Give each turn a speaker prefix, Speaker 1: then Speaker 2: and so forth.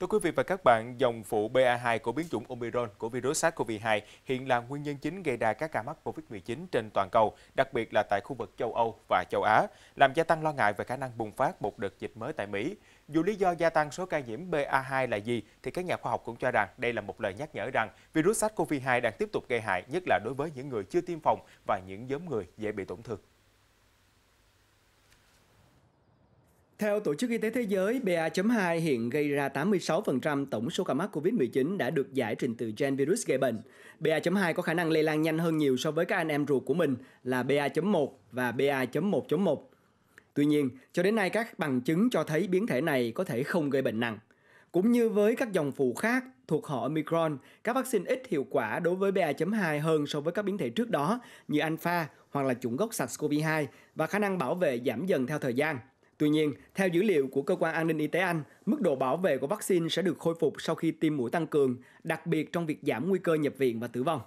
Speaker 1: Thưa quý vị và các bạn, dòng phụ BA2 của biến chủng Omicron của virus SARS-CoV-2 hiện là nguyên nhân chính gây ra các ca mắc COVID-19 trên toàn cầu, đặc biệt là tại khu vực châu Âu và châu Á, làm gia tăng lo ngại về khả năng bùng phát một đợt dịch mới tại Mỹ. Dù lý do gia tăng số ca nhiễm BA2 là gì, thì các nhà khoa học cũng cho rằng đây là một lời nhắc nhở rằng virus SARS-CoV-2 đang tiếp tục gây hại, nhất là đối với những người chưa tiêm phòng và những nhóm người dễ bị tổn thương.
Speaker 2: Theo Tổ chức Y tế Thế giới, BA.2 hiện gây ra 86% tổng số ca mắc COVID-19 đã được giải trình từ gen virus gây bệnh. BA.2 có khả năng lây lan nhanh hơn nhiều so với các anh em ruột của mình là BA.1 và BA.1.1. Tuy nhiên, cho đến nay các bằng chứng cho thấy biến thể này có thể không gây bệnh nặng. Cũng như với các dòng phụ khác thuộc họ Omicron, các vaccine ít hiệu quả đối với BA.2 hơn so với các biến thể trước đó như Alpha hoặc là chủng gốc SARS-CoV-2 và khả năng bảo vệ giảm dần theo thời gian. Tuy nhiên, theo dữ liệu của Cơ quan An ninh Y tế Anh, mức độ bảo vệ của vaccine sẽ được khôi phục sau khi tiêm mũi tăng cường, đặc biệt trong việc giảm nguy cơ nhập viện và tử vong.